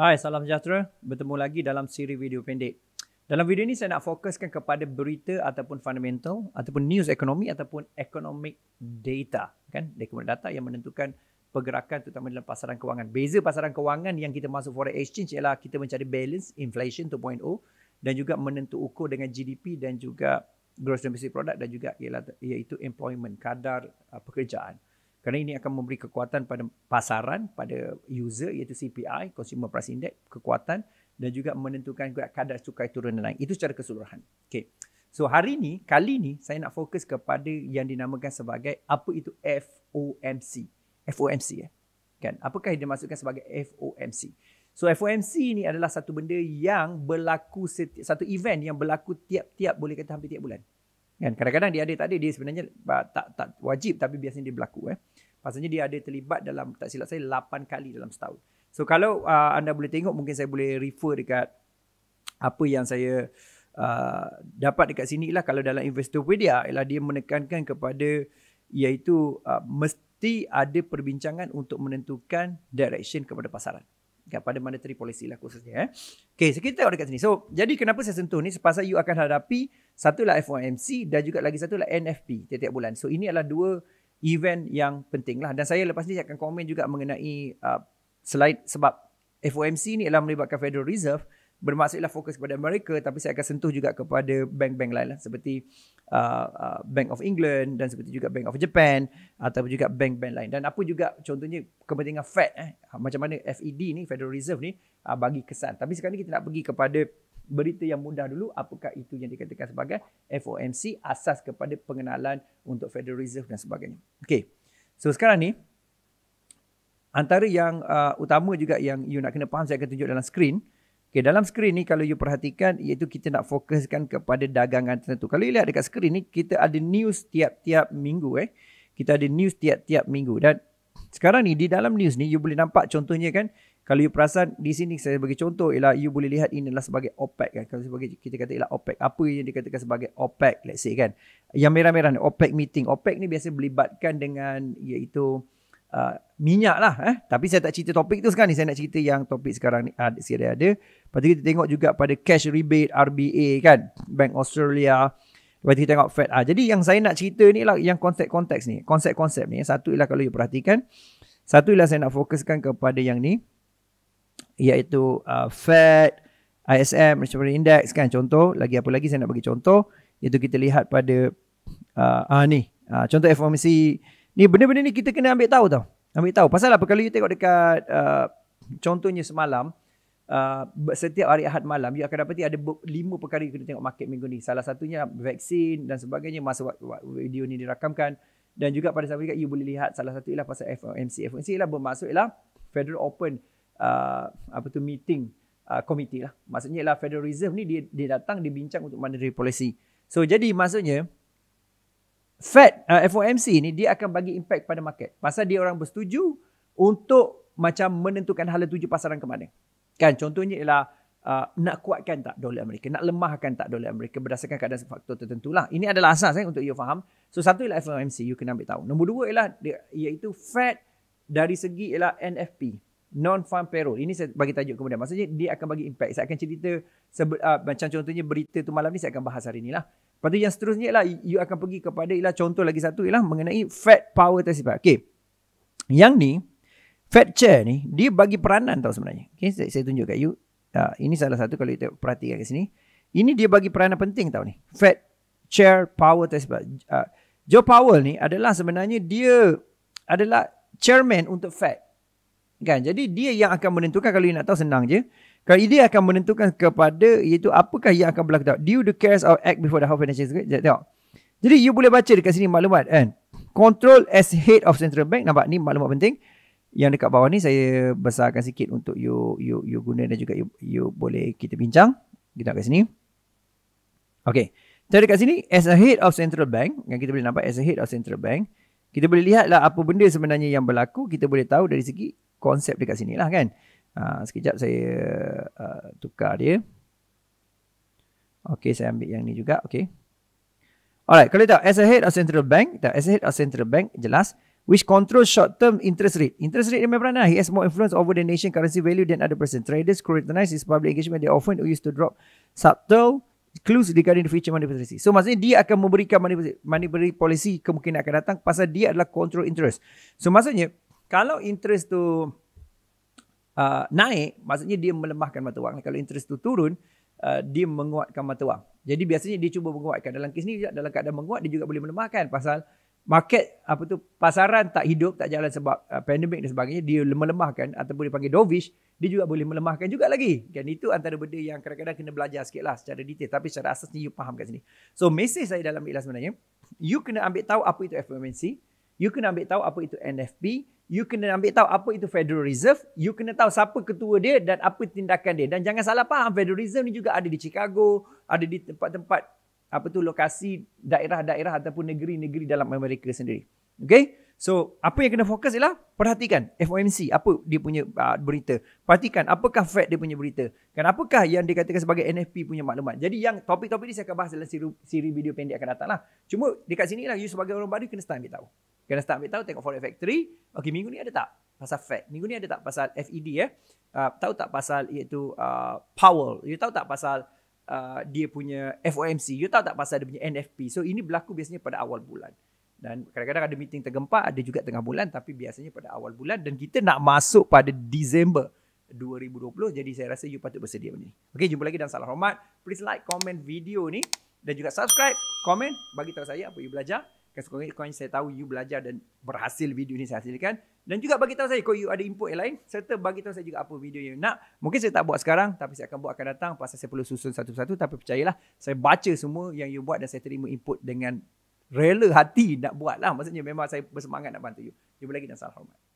Hai, salam sejahtera. Bertemu lagi dalam siri video pendek. Dalam video ini saya nak fokuskan kepada berita ataupun fundamental ataupun news ekonomi ataupun economic data. Kan? Dokumen data yang menentukan pergerakan terutama dalam pasaran kewangan. Beza pasaran kewangan yang kita masuk forex exchange ialah kita mencari balance inflation 2.0 dan juga menentu ukur dengan GDP dan juga gross domestic product dan juga ialah, iaitu employment, kadar uh, pekerjaan kerana ini akan memberi kekuatan pada pasaran pada user iaitu CPI consumer price index kekuatan dan juga menentukan kadar cukai turun dan naik itu secara keseluruhan Okay. so hari ini kali ini saya nak fokus kepada yang dinamakan sebagai apa itu FOMC FOMC ya eh? kan apakah yang dimaksudkan sebagai FOMC so FOMC ini adalah satu benda yang berlaku seti- satu event yang berlaku tiap-tiap boleh kata hampir tiap bulan Kan? Kadang-kadang dia ada tak ada dia sebenarnya tak tak wajib tapi biasanya dia berlaku eh. Pasalnya dia ada terlibat dalam tak silap saya 8 kali dalam setahun. So kalau uh, anda boleh tengok mungkin saya boleh refer dekat apa yang saya uh, dapat dekat sini lah kalau dalam Investopedia ialah dia menekankan kepada iaitu uh, mesti ada perbincangan untuk menentukan direction kepada pasaran pada mandatory policy lah khususnya. Eh. Okay, so kita tengok dekat sini. So, jadi kenapa saya sentuh ni? Sepasal you akan hadapi satu lah FOMC dan juga lagi satu lah NFP tiap-tiap bulan. So, ini adalah dua event yang penting lah. Dan saya lepas ni saya akan komen juga mengenai uh, slide sebab FOMC ni adalah melibatkan Federal Reserve bermaksudlah fokus kepada mereka, tapi saya akan sentuh juga kepada bank-bank lain lah seperti uh, uh, Bank of England dan seperti juga Bank of Japan atau juga bank-bank lain dan apa juga contohnya kepentingan Fed eh, ha, macam mana FED ni Federal Reserve ni uh, bagi kesan tapi sekarang ni kita nak pergi kepada berita yang mudah dulu apakah itu yang dikatakan sebagai FOMC asas kepada pengenalan untuk Federal Reserve dan sebagainya Okay, so sekarang ni antara yang uh, utama juga yang you nak kena faham saya akan tunjuk dalam skrin uh, Okay, dalam skrin ni kalau you perhatikan iaitu kita nak fokuskan kepada dagangan tertentu. Kalau you lihat dekat skrin ni kita ada news tiap-tiap minggu eh. Kita ada news tiap-tiap minggu dan sekarang ni di dalam news ni you boleh nampak contohnya kan kalau you perasan di sini saya bagi contoh ialah you boleh lihat ini adalah sebagai OPEC kan. Kalau sebagai kita kata ialah OPEC. Apa yang dikatakan sebagai OPEC let's say kan. Yang merah-merah ni OPEC meeting. OPEC ni biasa melibatkan dengan iaitu Uh, minyak lah eh. Tapi saya tak cerita topik tu sekarang ni Saya nak cerita yang topik sekarang ni ada, ada, ada. Lepas kita tengok juga pada cash rebate RBA kan Bank Australia Lepas kita tengok Fed ah, Jadi yang saya nak cerita ni lah Yang konsep-konsep ni Konsep-konsep ni Satu ialah kalau you perhatikan Satu ialah saya nak fokuskan kepada yang ni Iaitu uh, Fed ISM Malaysia Index kan Contoh Lagi apa lagi saya nak bagi contoh Iaitu kita lihat pada uh, ah, Ni uh, Contoh FOMC Ni benda-benda ni kita kena ambil tahu tau. Ambil tahu. Pasal apa? Kalau you tengok dekat uh, contohnya semalam, uh, setiap hari Ahad malam, you akan dapat ada lima perkara you kena tengok market minggu ni. Salah satunya vaksin dan sebagainya masa video ni dirakamkan. Dan juga pada saat ini, you boleh lihat salah satu ialah pasal FOMC. FOMC ialah bermaksud ialah Federal Open uh, apa tu meeting uh, committee lah. Maksudnya ialah Federal Reserve ni dia, dia datang, dibincang untuk monetary policy. So jadi maksudnya, Fed uh, FOMC ini dia akan bagi impact pada market. Pasal dia orang bersetuju untuk macam menentukan hala tuju pasaran ke mana. Kan contohnya ialah uh, nak kuatkan tak dolar Amerika, nak lemahkan tak dolar Amerika berdasarkan keadaan faktor tertentu lah. Ini adalah asas eh, untuk you faham. So satu ialah FOMC, you kena ambil tahu. Nombor dua ialah dia, iaitu Fed dari segi ialah NFP, non-farm payroll. Ini saya bagi tajuk kemudian. Maksudnya dia akan bagi impact. Saya akan cerita sebe- uh, macam contohnya berita tu malam ni saya akan bahas hari ni lah. Pada yang seterusnya ialah you akan pergi kepada ialah contoh lagi satu ialah mengenai Fed power tersifat. Okay. Yang ni, Fed chair ni, dia bagi peranan tau sebenarnya. Okay, saya, saya tunjuk kat you. Uh, ini salah satu kalau kita perhatikan kat sini. Ini dia bagi peranan penting tau ni. Fed chair power tersifat. Uh, ah, Joe Powell ni adalah sebenarnya dia adalah chairman untuk Fed. Kan? Jadi dia yang akan menentukan kalau you nak tahu senang je. Kalau ini akan menentukan kepada iaitu apakah yang akan berlaku. Do you the cares or act before the whole financial circuit? Tengok. Jadi you boleh baca dekat sini maklumat kan. Control as head of central bank. Nampak ni maklumat penting. Yang dekat bawah ni saya besarkan sikit untuk you you you guna dan juga you, you boleh kita bincang. Kita kat sini. Okay. Jadi dekat sini as a head of central bank. Yang kita boleh nampak as a head of central bank. Kita boleh lihatlah apa benda sebenarnya yang berlaku. Kita boleh tahu dari segi konsep dekat sini lah kan. Ha, sekejap saya uh, tukar dia. Okay, saya ambil yang ni juga. Okay. Alright, kalau tak, as a head of central bank, tak, as a head of central bank, jelas, which controls short-term interest rate. Interest rate dia memang peranan. He has more influence over the nation currency value than other person. Traders scrutinize his public engagement. They often used to drop subtle clues regarding the future monetary policy. So, maksudnya dia akan memberikan monetary policy kemungkinan akan datang pasal dia adalah control interest. So, maksudnya, kalau interest tu... To uh, naik, maksudnya dia melemahkan mata wang. Kalau interest tu turun, uh, dia menguatkan mata wang. Jadi biasanya dia cuba menguatkan. Dalam kes ni dalam keadaan menguat dia juga boleh melemahkan pasal market apa tu pasaran tak hidup tak jalan sebab uh, pandemik dan sebagainya dia melemahkan ataupun panggil dovish dia juga boleh melemahkan juga lagi kan itu antara benda yang kadang-kadang kena belajar sikit lah secara detail tapi secara asas ni you faham kat sini so message saya dalam ikhlas sebenarnya you kena ambil tahu apa itu FOMC You kena ambil tahu apa itu NFP. You kena ambil tahu apa itu Federal Reserve. You kena tahu siapa ketua dia dan apa tindakan dia. Dan jangan salah faham, Federal Reserve ni juga ada di Chicago, ada di tempat-tempat apa tu lokasi daerah-daerah ataupun negeri-negeri dalam Amerika sendiri. Okay? So, apa yang kena fokus ialah perhatikan FOMC, apa dia punya uh, berita. Perhatikan apakah Fed dia punya berita. Kenapakah yang dikatakan sebagai NFP punya maklumat. Jadi, yang topik-topik ni saya akan bahas dalam siri, siri video pendek akan datang lah. Cuma, dekat sini lah, you sebagai orang baru kena start ambil tahu kena start ambil tahu tengok forex factory okey minggu ni ada tak pasal fed minggu ni ada tak pasal fed ya eh? uh, tahu tak pasal iaitu uh, powell you tahu tak pasal uh, dia punya fomc you tahu tak pasal dia punya nfp so ini berlaku biasanya pada awal bulan dan kadang-kadang ada meeting tergempak ada juga tengah bulan tapi biasanya pada awal bulan dan kita nak masuk pada Disember 2020 jadi saya rasa you patut bersedia benda ni. Okey jumpa lagi dalam salam hormat. Please like, comment video ni dan juga subscribe, comment bagi tahu saya apa you belajar kan sekurang-kurangnya saya tahu you belajar dan berhasil video ni saya hasilkan dan juga bagi tahu saya kalau you ada input yang lain serta bagi tahu saya juga apa video yang nak mungkin saya tak buat sekarang tapi saya akan buat akan datang pasal saya perlu susun satu-satu tapi percayalah saya baca semua yang you buat dan saya terima input dengan rela hati nak buat lah maksudnya memang saya bersemangat nak bantu you jumpa lagi dan salam hormat